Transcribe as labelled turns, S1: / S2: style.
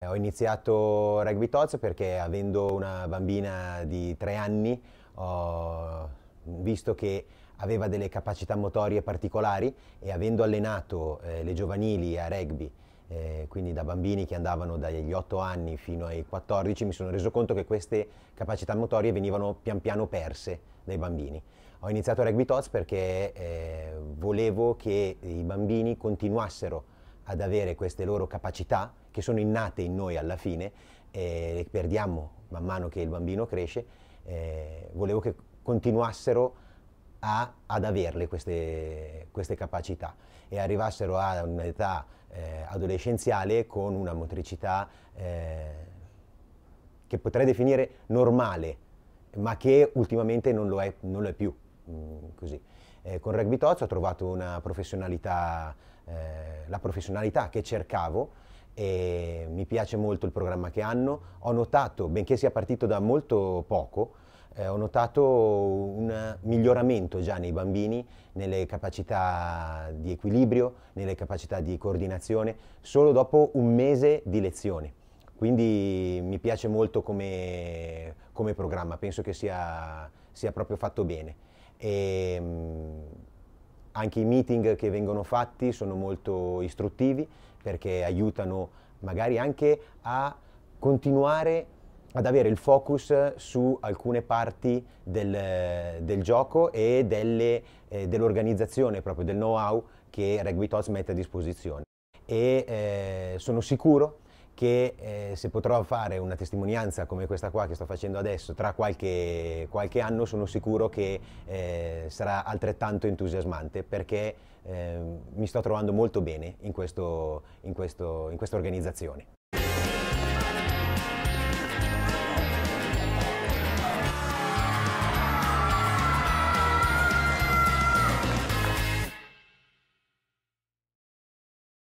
S1: Eh, ho iniziato rugby tots perché avendo una bambina di tre anni ho visto che aveva delle capacità motorie particolari e avendo allenato eh, le giovanili a rugby, eh, quindi da bambini che andavano dagli 8 anni fino ai 14, mi sono reso conto che queste capacità motorie venivano pian piano perse dai bambini. Ho iniziato rugby tots perché eh, volevo che i bambini continuassero ad avere queste loro capacità che sono innate in noi alla fine, e le perdiamo man mano che il bambino cresce, eh, volevo che continuassero a, ad averle queste, queste, capacità e arrivassero a un'età eh, adolescenziale con una motricità eh, che potrei definire normale, ma che ultimamente non lo è, non lo è più. Mm, così. Eh, con Rugby Tots ho trovato una professionalità eh, la professionalità che cercavo e mi piace molto il programma che hanno. Ho notato, benché sia partito da molto poco, eh, ho notato un miglioramento già nei bambini, nelle capacità di equilibrio, nelle capacità di coordinazione, solo dopo un mese di lezione. Quindi mi piace molto come, come programma, penso che sia, sia proprio fatto bene. E, mm, anche i meeting che vengono fatti sono molto istruttivi perché aiutano magari anche a continuare ad avere il focus su alcune parti del, del gioco e eh, dell'organizzazione, eh, dell proprio del know-how che Rugby Tots mette a disposizione. E eh, sono sicuro che eh, se potrò fare una testimonianza come questa qua che sto facendo adesso tra qualche, qualche anno sono sicuro che eh, sarà altrettanto entusiasmante perché eh, mi sto trovando molto bene in, questo, in, questo, in questa organizzazione.